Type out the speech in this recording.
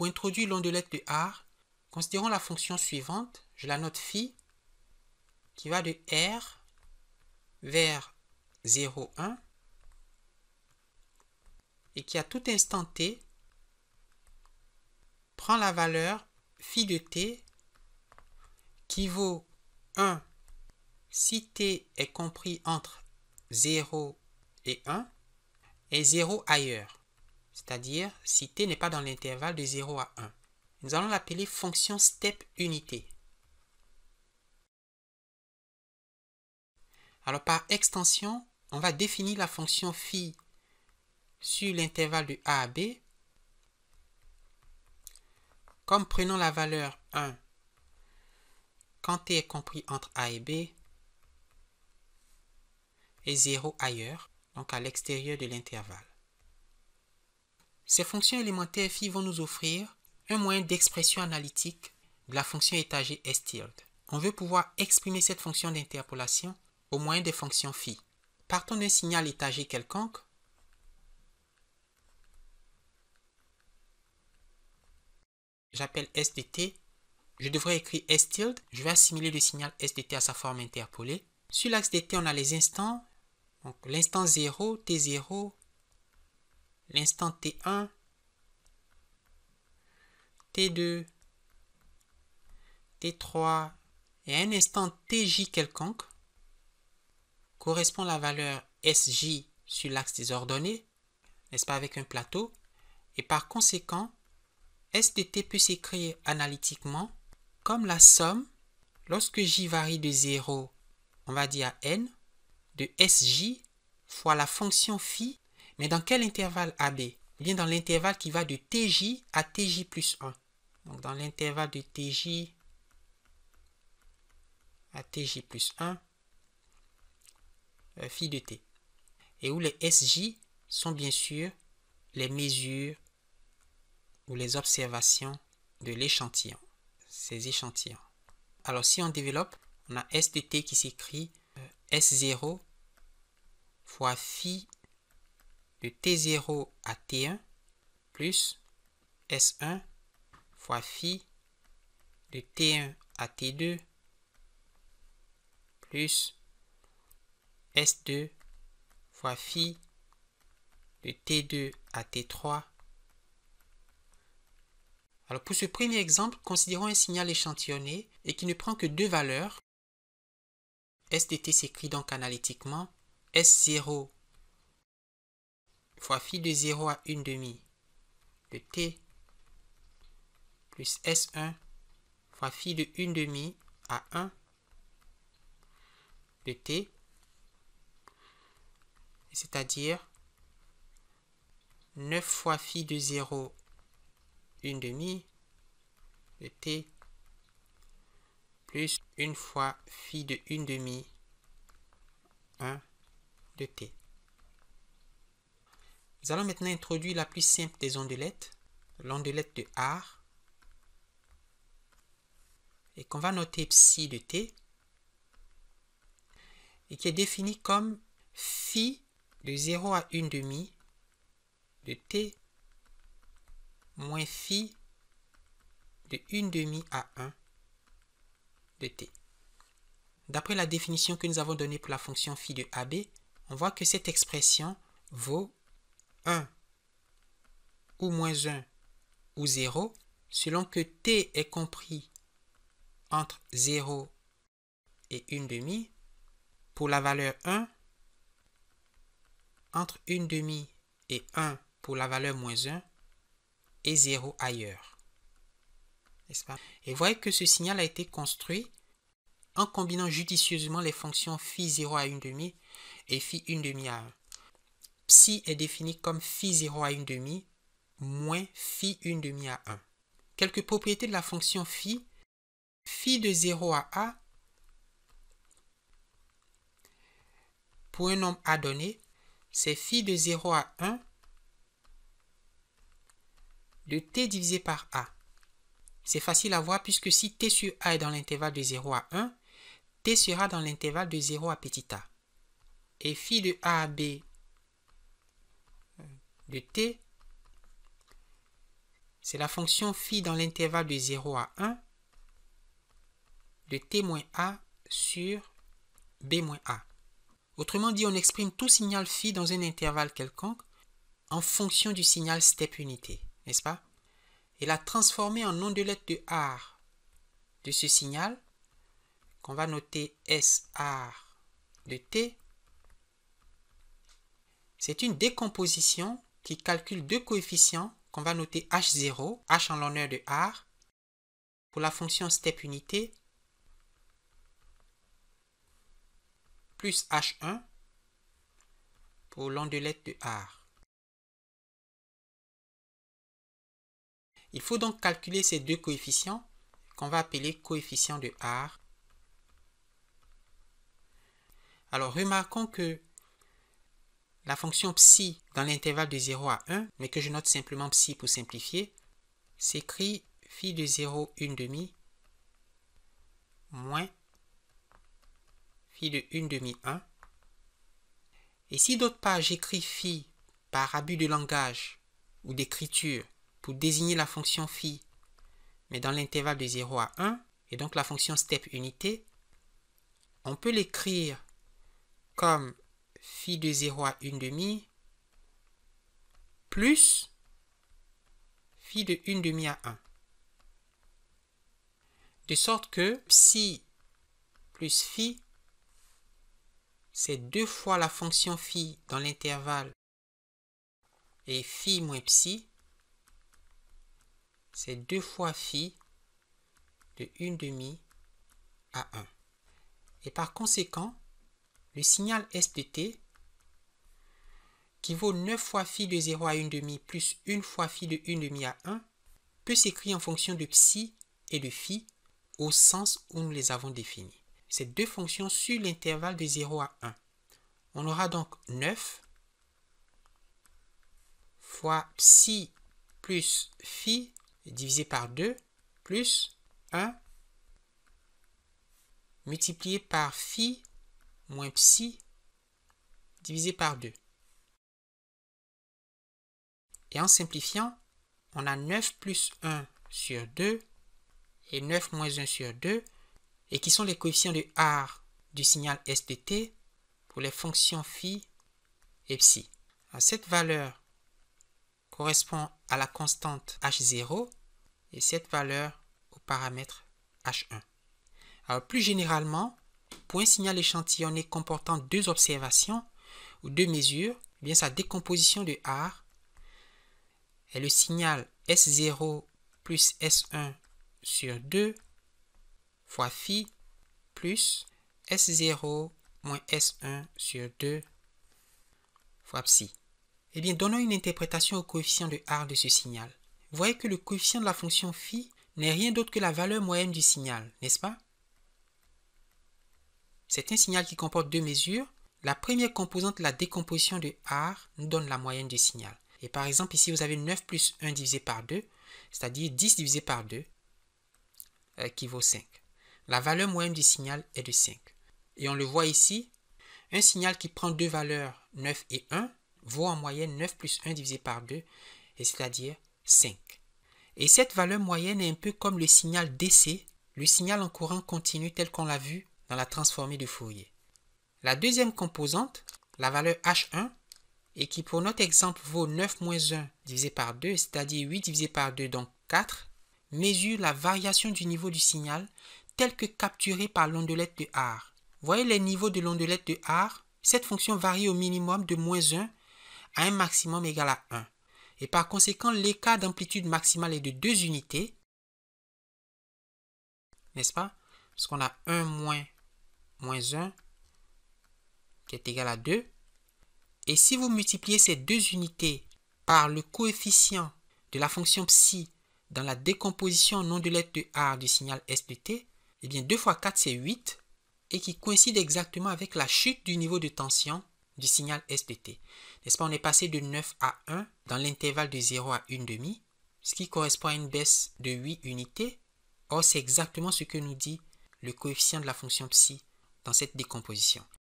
Pour introduire l'ondelette de R, considérons la fonction suivante. Je la note phi qui va de R vers 0,1 et qui à tout instant t prend la valeur phi de t qui vaut 1 si t est compris entre 0 et 1 et 0 ailleurs c'est-à-dire si t n'est pas dans l'intervalle de 0 à 1. Nous allons l'appeler fonction step unité. Alors par extension, on va définir la fonction phi sur l'intervalle de a à b. Comme prenons la valeur 1 quand t est compris entre a et b et 0 ailleurs, donc à l'extérieur de l'intervalle. Ces fonctions élémentaires phi vont nous offrir un moyen d'expression analytique de la fonction étagée S On veut pouvoir exprimer cette fonction d'interpolation au moyen des fonctions phi. Partons d'un signal étagé quelconque j'appelle S Je devrais écrire S tilde. Je vais assimiler le signal S à sa forme interpolée. Sur l'axe de t, on a les instants. Donc l'instant 0, t0, l'instant T1, T2, T3 et un instant TJ quelconque correspond la valeur SJ sur l'axe des ordonnées, n'est-ce pas, avec un plateau. Et par conséquent, S de peut s'écrire analytiquement comme la somme, lorsque J varie de 0, on va dire à N, de SJ fois la fonction phi mais dans quel intervalle AB Bien dans l'intervalle qui va de TJ à TJ plus 1. Donc dans l'intervalle de TJ à TJ plus 1, euh, phi de T. Et où les SJ sont bien sûr les mesures ou les observations de l'échantillon, ces échantillons. Alors si on développe, on a S de T qui s'écrit euh, S0 fois phi de T0 à T1 plus S1 fois phi de T1 à T2 plus S2 fois phi de T2 à T3. Alors pour ce premier exemple, considérons un signal échantillonné et qui ne prend que deux valeurs. S de s'écrit donc analytiquement S0 fois phi de 0 à 1 demi de t plus S1 fois phi de 1 demi à 1 de t, c'est-à-dire 9 fois phi de 0, 1 demi de t, plus 1 fois phi de 1 demi, 1 de t. Nous allons maintenant introduire la plus simple des ondelettes, l'ondelette de R, et qu'on va noter psi de t, et qui est définie comme phi de 0 à 1 demi de t moins phi de 1 demi à 1 de t. D'après la définition que nous avons donnée pour la fonction phi de AB, on voit que cette expression vaut 1 ou moins 1 ou 0 selon que t est compris entre 0 et 1 demi pour la valeur 1, entre 1 demi et 1 pour la valeur moins 1 et 0 ailleurs. N'est-ce Et voyez que ce signal a été construit en combinant judicieusement les fonctions phi 0 à 1 demi et phi 1 demi à 1. Psi est défini comme phi 0 à 1 demi moins phi 1 demi à 1. Quelques propriétés de la fonction phi. Phi de 0 à a pour un nombre a donné, c'est phi de 0 à 1 de t divisé par a. C'est facile à voir puisque si t sur a est dans l'intervalle de 0 à 1, t sera dans l'intervalle de 0 à petit a. Et phi de a à b de t, c'est la fonction phi dans l'intervalle de 0 à 1 de t moins a sur b moins a. Autrement dit, on exprime tout signal phi dans un intervalle quelconque en fonction du signal step unité, n'est-ce pas Et la transformer en ondelette de R de ce signal, qu'on va noter SR de T, c'est une décomposition qui calcule deux coefficients qu'on va noter h0, h en l'honneur de r, pour la fonction step unité, plus h1 pour l'ondelette de r. Il faut donc calculer ces deux coefficients qu'on va appeler coefficients de r. Alors remarquons que la fonction psi dans l'intervalle de 0 à 1, mais que je note simplement psi pour simplifier, s'écrit phi de 0, 1 demi, moins phi de 1 demi 1. Et si d'autre part j'écris phi par abus de langage ou d'écriture pour désigner la fonction phi, mais dans l'intervalle de 0 à 1, et donc la fonction step unité, on peut l'écrire comme phi de 0 à 1 demi plus phi de 1 demi à 1. De sorte que psi plus phi, c'est deux fois la fonction phi dans l'intervalle et phi moins psi, c'est deux fois phi de 1 demi à 1. Et par conséquent, le signal STT qui vaut 9 fois phi de 0 à 1 demi plus 1 fois phi de 1 demi à 1, peut s'écrire en fonction de psi et de phi au sens où nous les avons définis. Ces deux fonctions sur l'intervalle de 0 à 1. On aura donc 9 fois psi plus phi divisé par 2 plus 1 multiplié par phi moins psi divisé par 2. Et en simplifiant, on a 9 plus 1 sur 2 et 9 moins 1 sur 2, et qui sont les coefficients de R du signal SPT pour les fonctions phi et psi. cette valeur correspond à la constante H0 et cette valeur au paramètre H1. Alors, plus généralement, pour un signal échantillonné comportant deux observations ou deux mesures, bien sa décomposition de R est le signal S0 plus S1 sur 2 fois phi plus S0 moins S1 sur 2 fois psi. Eh bien, donnons une interprétation au coefficient de R de ce signal. Vous voyez que le coefficient de la fonction phi n'est rien d'autre que la valeur moyenne du signal, n'est-ce pas c'est un signal qui comporte deux mesures. La première composante, la décomposition de R, nous donne la moyenne du signal. Et par exemple, ici, vous avez 9 plus 1 divisé par 2, c'est-à-dire 10 divisé par 2, euh, qui vaut 5. La valeur moyenne du signal est de 5. Et on le voit ici, un signal qui prend deux valeurs 9 et 1 vaut en moyenne 9 plus 1 divisé par 2, c'est-à-dire 5. Et cette valeur moyenne est un peu comme le signal DC, le signal en courant continu tel qu'on l'a vu dans la transformée de Fourier. La deuxième composante, la valeur H1, et qui pour notre exemple vaut 9 moins 1 divisé par 2, c'est-à-dire 8 divisé par 2, donc 4, mesure la variation du niveau du signal tel que capturé par l'ondelette de R. Voyez les niveaux de l'ondelette de R. Cette fonction varie au minimum de moins 1 à un maximum égal à 1. Et par conséquent, l'écart d'amplitude maximale est de 2 unités. N'est-ce pas Parce qu'on a 1 moins moins 1 qui est égal à 2. Et si vous multipliez ces deux unités par le coefficient de la fonction psi dans la décomposition non de lettre de R du signal SPT, et eh bien 2 fois 4 c'est 8 et qui coïncide exactement avec la chute du niveau de tension du signal SPT. N'est-ce pas, on est passé de 9 à 1 dans l'intervalle de 0 à 1,5, ce qui correspond à une baisse de 8 unités. Or, c'est exactement ce que nous dit le coefficient de la fonction psi dans cette décomposition.